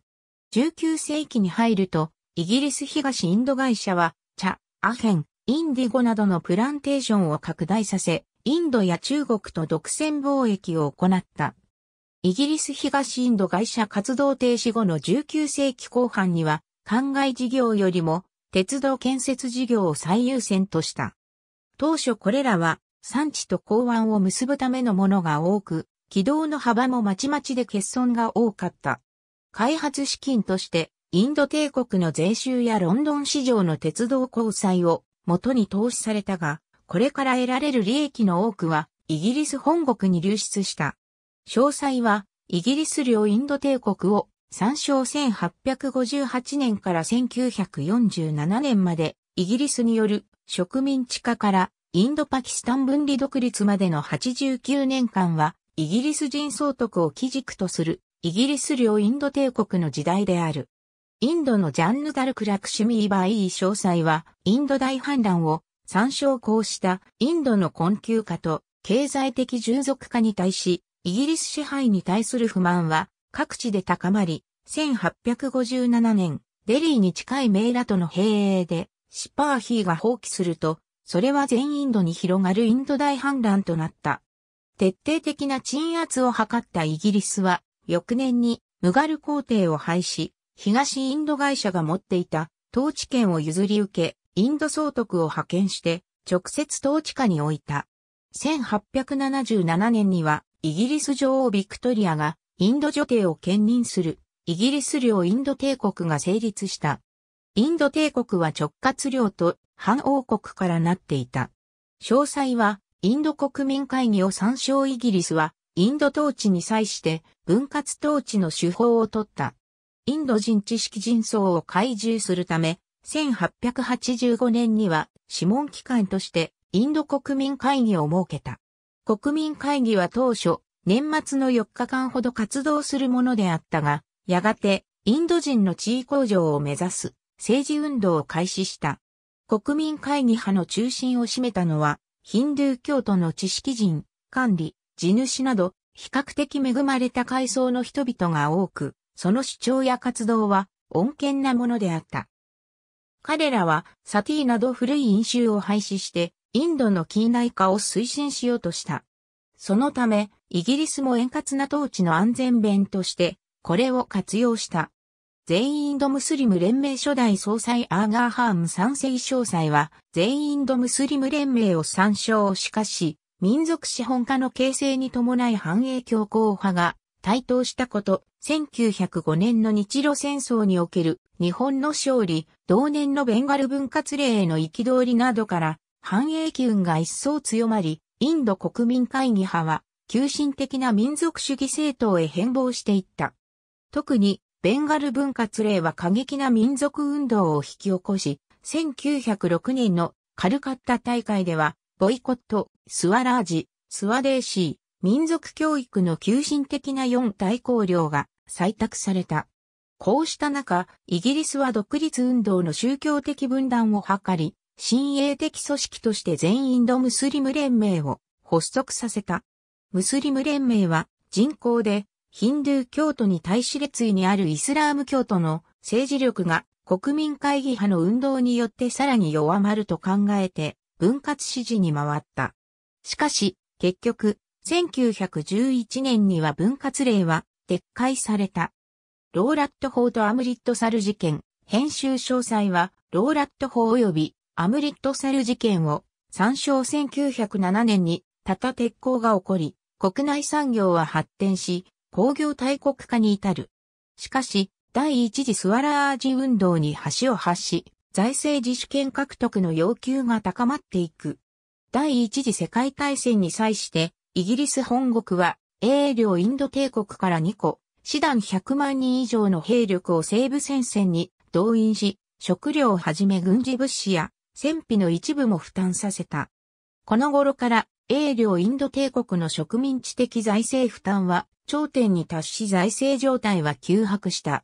S1: 19世紀に入ると、イギリス東インド会社は、茶、アヘン、インディゴなどのプランテーションを拡大させ、インドや中国と独占貿易を行った。イギリス東インド会社活動停止後の19世紀後半には、灌漑事業よりも、鉄道建設事業を最優先とした。当初これらは、産地と港湾を結ぶためのものが多く、軌道の幅もまちまちで欠損が多かった。開発資金として、インド帝国の税収やロンドン市場の鉄道交際を元に投資されたが、これから得られる利益の多くは、イギリス本国に流出した。詳細は、イギリス領インド帝国を参照1858年から1947年まで、イギリスによる植民地化からインドパキスタン分離独立までの89年間は、イギリス人総督を基軸とする、イギリス領インド帝国の時代である。インドのジャンヌ・ダルク・ラクシュミー・バイー詳細は、インド大反乱を参照こうしたインドの困窮化と経済的従属化に対し、イギリス支配に対する不満は各地で高まり、1857年、デリーに近いメイラとの兵営で、シパーヒーが放棄すると、それは全インドに広がるインド大反乱となった。徹底的な鎮圧を図ったイギリスは、翌年にムガル皇帝を廃止、東インド会社が持っていた統治権を譲り受け、インド総督を派遣して、直接統治下に置いた。1877年にはイギリス女王ビクトリアがインド女帝を兼任するイギリス領インド帝国が成立した。インド帝国は直轄領と反王国からなっていた。詳細はインド国民会議を参照イギリスはインド統治に際して分割統治の手法をとった。インド人知識人層を懐柔するため、1885年には諮問機関としてインド国民会議を設けた。国民会議は当初、年末の4日間ほど活動するものであったが、やがて、インド人の地位向上を目指す政治運動を開始した。国民会議派の中心を占めたのは、ヒンドゥー教徒の知識人、管理、地主など、比較的恵まれた階層の人々が多く、その主張や活動は、穏健なものであった。彼らは、サティなど古い飲酒を廃止して、インドの近代化を推進しようとした。そのため、イギリスも円滑な統治の安全弁として、これを活用した。全インドムスリム連盟初代総裁アーガーハーム三世詳細は、全インドムスリム連盟を参照しかし、民族資本家の形成に伴い繁栄強硬派が台頭したこと、1905年の日露戦争における日本の勝利、同年のベンガル分割令への憤りなどから、繁栄機運が一層強まり、インド国民会議派は、急進的な民族主義政党へ変貌していった。特に、ベンガル分割令は過激な民族運動を引き起こし、1906年のカルカッタ大会では、ボイコット、スワラージ、スワデーシー、民族教育の急進的な4大綱領が採択された。こうした中、イギリスは独立運動の宗教的分断を図り、親衛的組織として全インドムスリム連盟を発足させた。ムスリム連盟は人口でヒンドゥー教徒に対し列位にあるイスラーム教徒の政治力が国民会議派の運動によってさらに弱まると考えて分割支持に回った。しかし、結局、1911年には分割令は撤回された。ローラット法とアムリットサル事件、編集詳細はローラット法及びアムリットセル事件を参照1907年にタタ鉄鋼が起こり、国内産業は発展し、工業大国化に至る。しかし、第一次スワラージ運動に橋を発し、財政自主権獲得の要求が高まっていく。第一次世界大戦に際して、イギリス本国は、英領インド帝国から2個、師団100万人以上の兵力を西部戦線に動員し、食料をはじめ軍事物資や戦費の一部も負担させた。この頃から英領インド帝国の植民地的財政負担は頂点に達し財政状態は急迫した。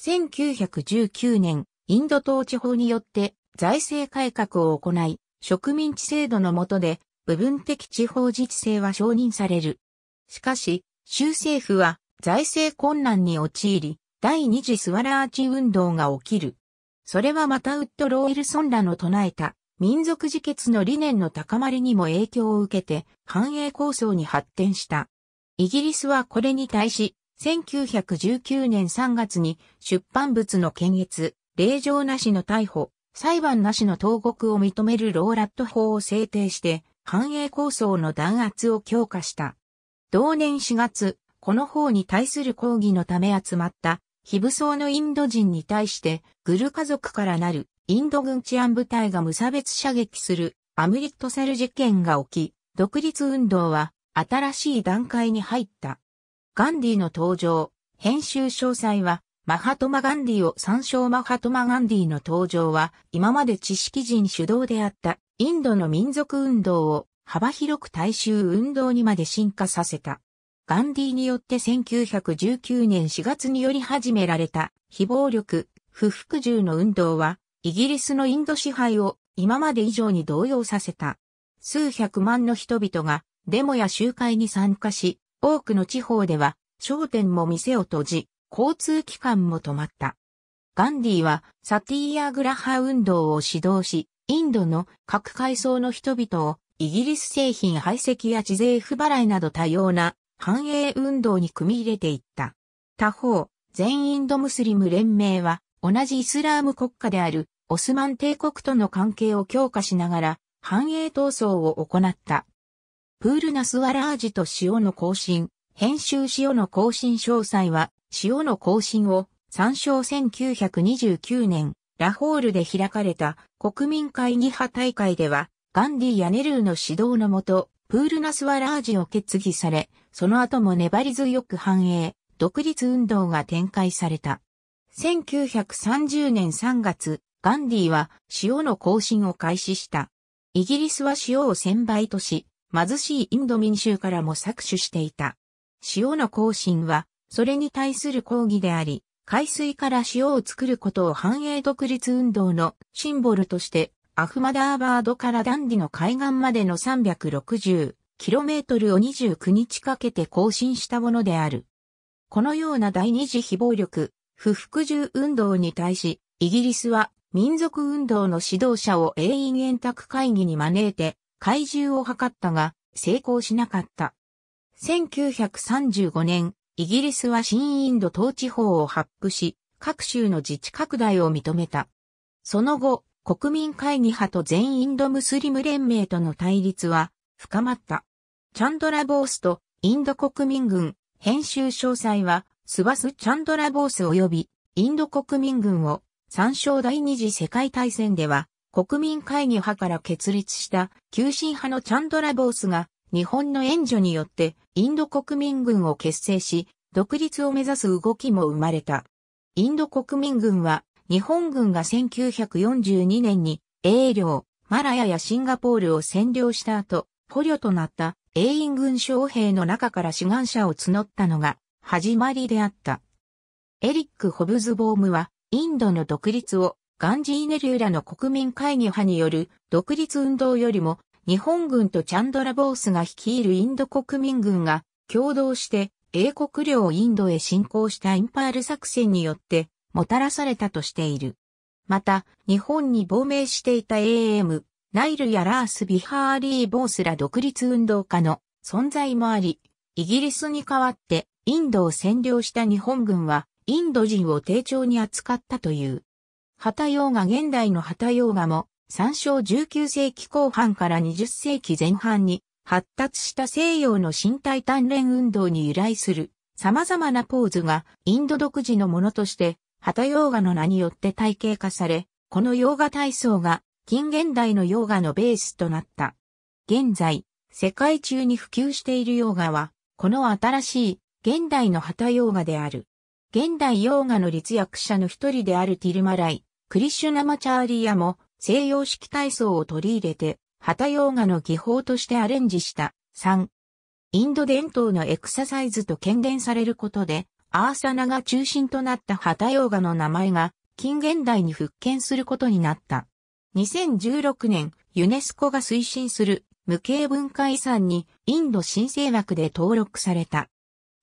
S1: 1919年、インド統治法によって財政改革を行い、植民地制度の下で部分的地方自治制は承認される。しかし、州政府は財政困難に陥り、第二次スワラーチ運動が起きる。それはまたウッド・ローエルソンらの唱えた民族自決の理念の高まりにも影響を受けて繁栄構想に発展した。イギリスはこれに対し、1919年3月に出版物の検閲、令状なしの逮捕、裁判なしの投獄を認めるローラット法を制定して、繁栄構想の弾圧を強化した。同年4月、この法に対する抗議のため集まった非武装のインド人に対してグル家族からなるインド軍治安部隊が無差別射撃するアムリットセル事件が起き、独立運動は新しい段階に入った。ガンディの登場、編集詳細はマハトマガンディを参照マハトマガンディの登場は今まで知識人主導であったインドの民族運動を幅広く大衆運動にまで進化させた。ガンディによって1919年4月により始められた非暴力、不服従の運動は、イギリスのインド支配を今まで以上に動揺させた。数百万の人々がデモや集会に参加し、多くの地方では商店も店を閉じ、交通機関も止まった。ガンディはサティーアグラハ運動を指導し、インドの各階層の人々をイギリス製品排斥や地税不払いなど多様な繁栄運動に組み入れていった。他方、全インドムスリム連盟は、同じイスラーム国家であるオスマン帝国との関係を強化しながら、繁栄闘争を行った。プールナスワラージと塩の更新、編集塩の更新詳細は、塩の更新を参照1929年、ラホールで開かれた国民会議派大会では、ガンディやネルーの指導のもと、プールナスワラージを決議され、その後も粘り強く繁栄、独立運動が展開された。1930年3月、ガンディは塩の更新を開始した。イギリスは塩を1000倍とし、貧しいインド民衆からも搾取していた。塩の行進は、それに対する抗議であり、海水から塩を作ることを反映独立運動のシンボルとして、アフマダーバードからダンディの海岸までの360キロメートルを29日かけて更新したものである。このような第二次非暴力、不服従運動に対し、イギリスは民族運動の指導者を永遠円卓会議に招いて、怪獣を図ったが、成功しなかった。1935年、イギリスは新インド統治法を発布し、各州の自治拡大を認めた。その後、国民会議派と全インドムスリム連盟との対立は深まった。チャンドラボースとインド国民軍編集詳細はスバス・チャンドラボース及びインド国民軍を参照第二次世界大戦では国民会議派から決裂した急進派のチャンドラボースが日本の援助によってインド国民軍を結成し独立を目指す動きも生まれた。インド国民軍は日本軍が1942年に英領、マラヤやシンガポールを占領した後、捕虜となった永員軍将兵の中から志願者を募ったのが始まりであった。エリック・ホブズボームはインドの独立をガンジーネルーラの国民会議派による独立運動よりも日本軍とチャンドラ・ボースが率いるインド国民軍が共同して英国領インドへ侵攻したインパール作戦によってもたらされたとしている。また、日本に亡命していた AM、ナイルやラース・ビハーリー・ボースら独立運動家の存在もあり、イギリスに代わってインドを占領した日本軍はインド人を丁重に扱ったという。旗ヨーガ現代の旗ヨーガも参照19世紀後半から20世紀前半に発達した西洋の身体鍛錬運動に由来する様々なポーズがインド独自のものとして、ハタヨーガの名によって体系化され、このヨーガ体操が近現代のヨーガのベースとなった。現在、世界中に普及しているヨーガは、この新しい現代の旗ヨーガである。現代ヨーガの立役者の一人であるティルマライ、クリシュナマチャーリヤも西洋式体操を取り入れて、旗ヨーガの技法としてアレンジした。3、インド伝統のエクササイズと権限されることで、アーサナが中心となった旗ヨーガの名前が近現代に復権することになった。2016年、ユネスコが推進する無形文化遺産にインド新請枠で登録された。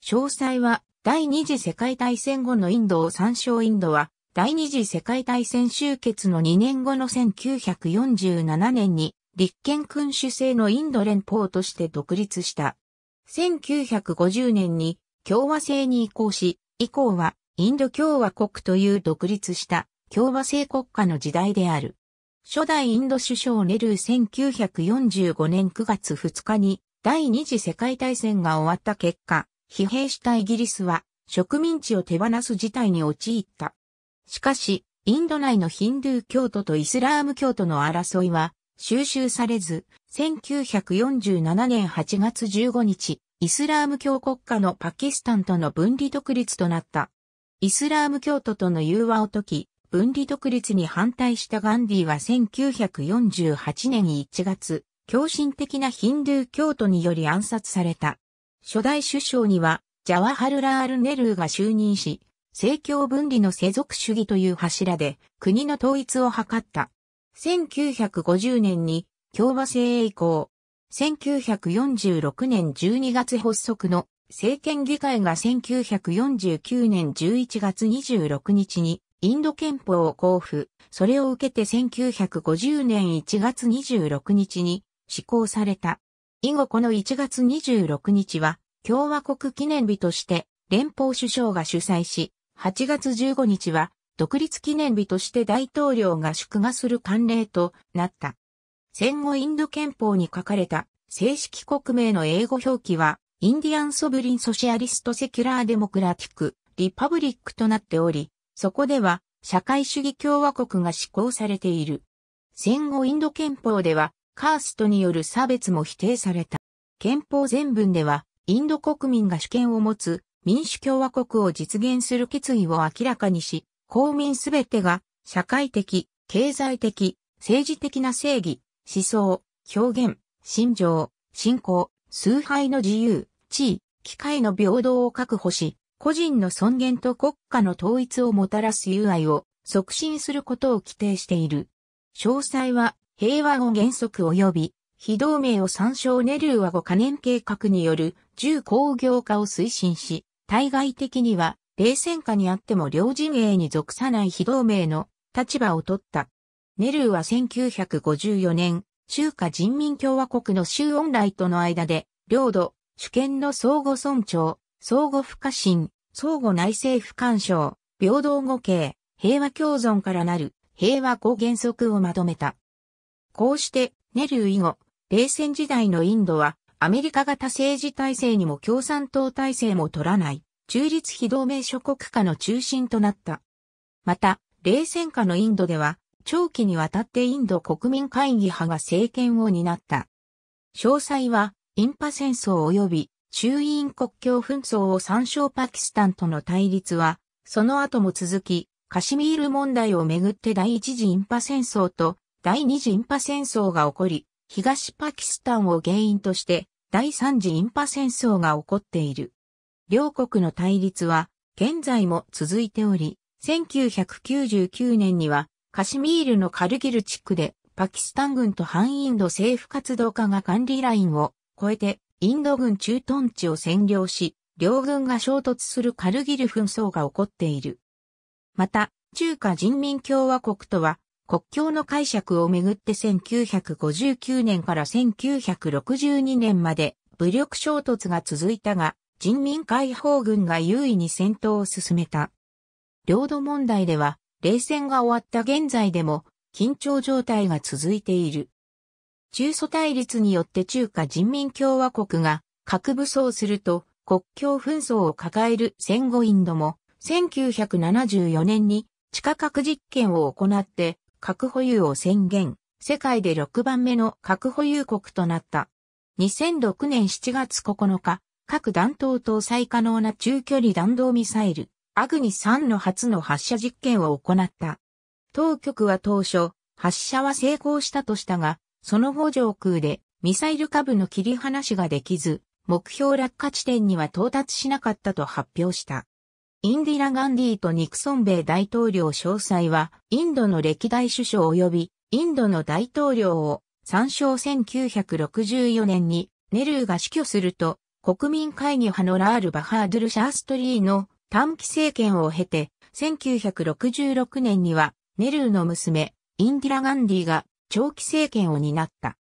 S1: 詳細は第二次世界大戦後のインドを参照インドは第二次世界大戦終結の2年後の1947年に立憲君主制のインド連邦として独立した。1950年に共和制に移行し、以降はインド共和国という独立した共和制国家の時代である。初代インド首相ネルー1945年9月2日に第二次世界大戦が終わった結果、疲弊したイギリスは植民地を手放す事態に陥った。しかし、インド内のヒンドゥー教徒とイスラーム教徒の争いは収集されず、1947年8月15日、イスラーム教国家のパキスタンとの分離独立となった。イスラーム教徒との融和を解き、分離独立に反対したガンディは1948年1月、狂信的なヒンドゥー教徒により暗殺された。初代首相には、ジャワハルラール・ネルーが就任し、政教分離の世俗主義という柱で国の統一を図った。1950年に共和制へ移行。1946年12月発足の政権議会が1949年11月26日にインド憲法を交付、それを受けて1950年1月26日に施行された。以後この1月26日は共和国記念日として連邦首相が主催し、8月15日は独立記念日として大統領が祝賀する慣例となった。戦後インド憲法に書かれた正式国名の英語表記はインディアンソブリンソシアリストセキュラーデモクラティックリパブリックとなっており、そこでは、社会主義共和国が施行されている。戦後インド憲法では、カーストによる差別も否定された。憲法全文では、インド国民が主権を持つ民主共和国を実現する決意を明らかにし、公民すべてが社会的、経済的、政治的な正義、思想、表現、信条、信仰、崇拝の自由、地位、機会の平等を確保し、個人の尊厳と国家の統一をもたらす友愛を促進することを規定している。詳細は、平和を原則及び、非同盟を参照ネルーは語可燃計画による重工業化を推進し、対外的には、冷戦下にあっても両陣営に属さない非同盟の立場を取った。ネルーは1954年、中華人民共和国の州恩来との間で、領土、主権の相互尊重、相互不可侵、相互内政不干渉、平等互恵、平和共存からなる平和5原則をまとめた。こうして、ネルー以後、冷戦時代のインドは、アメリカ型政治体制にも共産党体制も取らない、中立非同盟諸国化の中心となった。また、冷戦下のインドでは、長期にわたってインド国民会議派が政権を担った。詳細は、インパ戦争及び中印国境紛争を参照パキスタンとの対立は、その後も続き、カシミール問題をめぐって第一次インパ戦争と第二次インパ戦争が起こり、東パキスタンを原因として第三次インパ戦争が起こっている。両国の対立は現在も続いており、1999年にはカシミールのカルギル地区でパキスタン軍と反インド政府活動家が管理ラインを超えてインド軍駐屯地を占領し、両軍が衝突するカルギル紛争が起こっている。また、中華人民共和国とは、国境の解釈をめぐって1959年から1962年まで武力衝突が続いたが、人民解放軍が優位に戦闘を進めた。領土問題では、冷戦が終わった現在でも、緊張状態が続いている。中ソ対立によって中華人民共和国が核武装すると国境紛争を抱える戦後インドも1974年に地下核実験を行って核保有を宣言、世界で6番目の核保有国となった。2006年7月9日、各弾頭搭載可能な中距離弾道ミサイル、アグニ3の初の発射実験を行った。当局は当初、発射は成功したとしたが、その後上空でミサイル下部の切り離しができず、目標落下地点には到達しなかったと発表した。インディラ・ガンディとニクソン米大統領詳細は、インドの歴代首相及び、インドの大統領を、参照1964年に、ネルーが死去すると、国民会議派のラール・バハードル・シャーストリーの短期政権を経て、1966年には、ネルーの娘、インディラ・ガンディが長期政権を担った。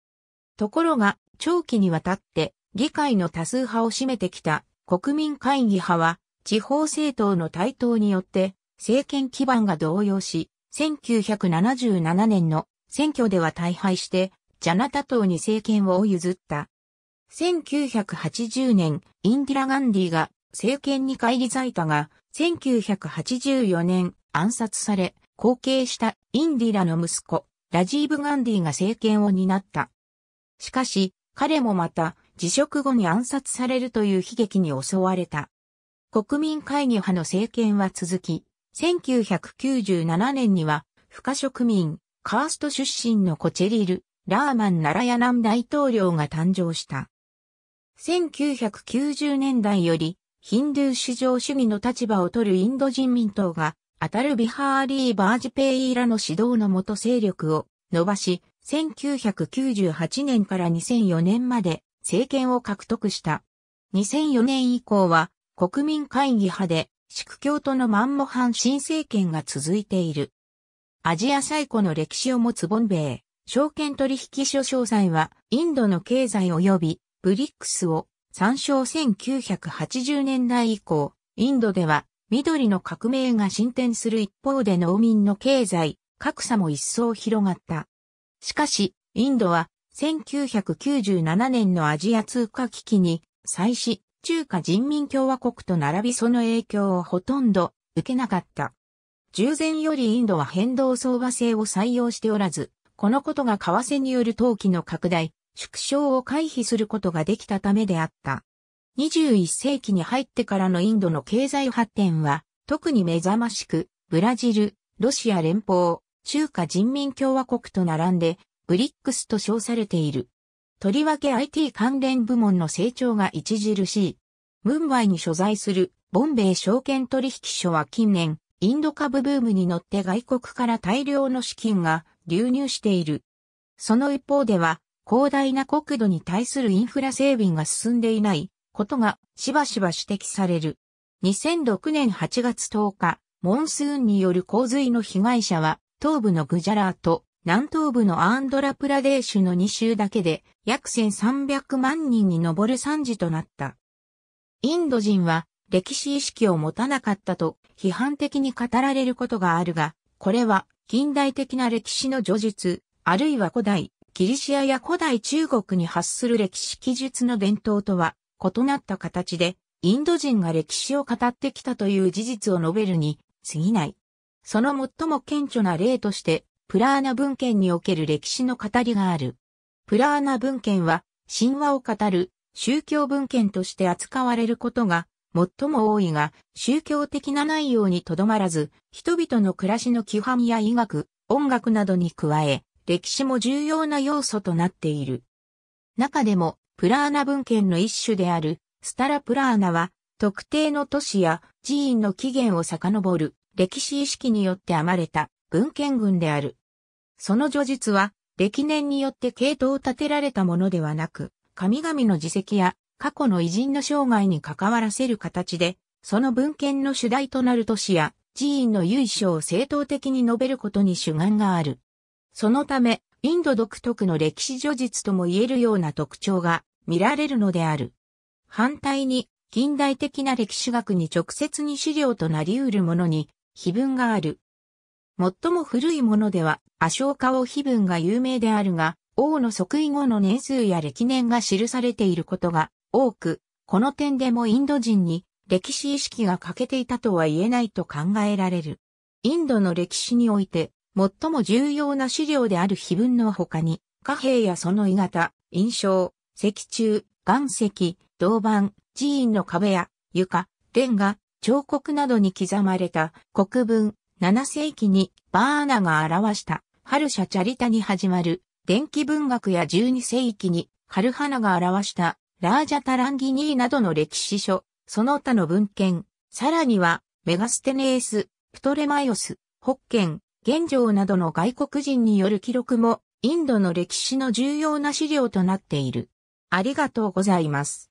S1: ところが、長期にわたって議会の多数派を占めてきた国民会議派は、地方政党の台頭によって政権基盤が動揺し、1977年の選挙では大敗して、ジャナタ党に政権を譲った。1980年、インディラ・ガンディが政権に返り咲いたが、1984年暗殺され、後継したインディラの息子、ラジーブ・ガンディが政権を担った。しかし、彼もまた、辞職後に暗殺されるという悲劇に襲われた。国民会議派の政権は続き、1997年には、不可植民、カースト出身のコチェリル、ラーマン・ナラヤナン大統領が誕生した。1990年代より、ヒンドゥー史上主義の立場を取るインド人民党が当たるビハーリー・バージペイラの指導のもと勢力を伸ばし、1998年から2004年まで政権を獲得した。2004年以降は国民会議派で、宿教とのマンモハン新政権が続いている。アジア最古の歴史を持つボンベイ、証券取引所詳細は、インドの経済及びブリックスを参照1980年代以降、インドでは緑の革命が進展する一方で農民の経済、格差も一層広がった。しかし、インドは1997年のアジア通貨危機に際し、中華人民共和国と並びその影響をほとんど受けなかった。従前よりインドは変動相場制を採用しておらず、このことが為替による投機の拡大、縮小を回避することができたためであった。21世紀に入ってからのインドの経済発展は、特に目覚ましく、ブラジル、ロシア連邦、中華人民共和国と並んで、ブリックスと称されている。とりわけ IT 関連部門の成長が著しい。ムンバイに所在するボンベイ証券取引所は近年、インド株ブームに乗って外国から大量の資金が流入している。その一方では、広大な国土に対するインフラ整備が進んでいないことがしばしば指摘される。2006年8月10日、モンスーンによる洪水の被害者は、東部のグジャラート、南東部のアンドラプラデーシュの2州だけで、約1300万人に上る惨事となった。インド人は、歴史意識を持たなかったと批判的に語られることがあるが、これは近代的な歴史の叙述、あるいは古代、ギリシアや古代中国に発する歴史記述の伝統とは異なった形で、インド人が歴史を語ってきたという事実を述べるに過ぎない。その最も顕著な例として、プラーナ文献における歴史の語りがある。プラーナ文献は、神話を語る宗教文献として扱われることが最も多いが、宗教的な内容にとどまらず、人々の暮らしの規範や医学、音楽などに加え、歴史も重要な要素となっている。中でも、プラーナ文献の一種である、スタラプラーナは、特定の都市や寺院の起源を遡る歴史意識によって編まれた文献群である。その叙述は、歴年によって系統を立てられたものではなく、神々の自責や過去の偉人の生涯に関わらせる形で、その文献の主題となる都市や寺院の由緒を正当的に述べることに主眼がある。そのため、インド独特の歴史叙述とも言えるような特徴が見られるのである。反対に、近代的な歴史学に直接に資料となり得るものに、碑文がある。最も古いものでは、阿章家王碑文が有名であるが、王の即位後の年数や歴年が記されていることが多く、この点でもインド人に歴史意識が欠けていたとは言えないと考えられる。インドの歴史において、最も重要な資料である碑文の他に、貨幣やその鋳型、印象、石柱、岩石、銅板、寺院の壁や床、レンガ、彫刻などに刻まれた国文7世紀にバーナが表したハルシャチャリタに始まる電気文学や12世紀にカルハナが表したラージャタランギニーなどの歴史書、その他の文献、さらにはメガステネース、プトレマイオス、ホッケン、玄状などの外国人による記録もインドの歴史の重要な資料となっている。ありがとうございます。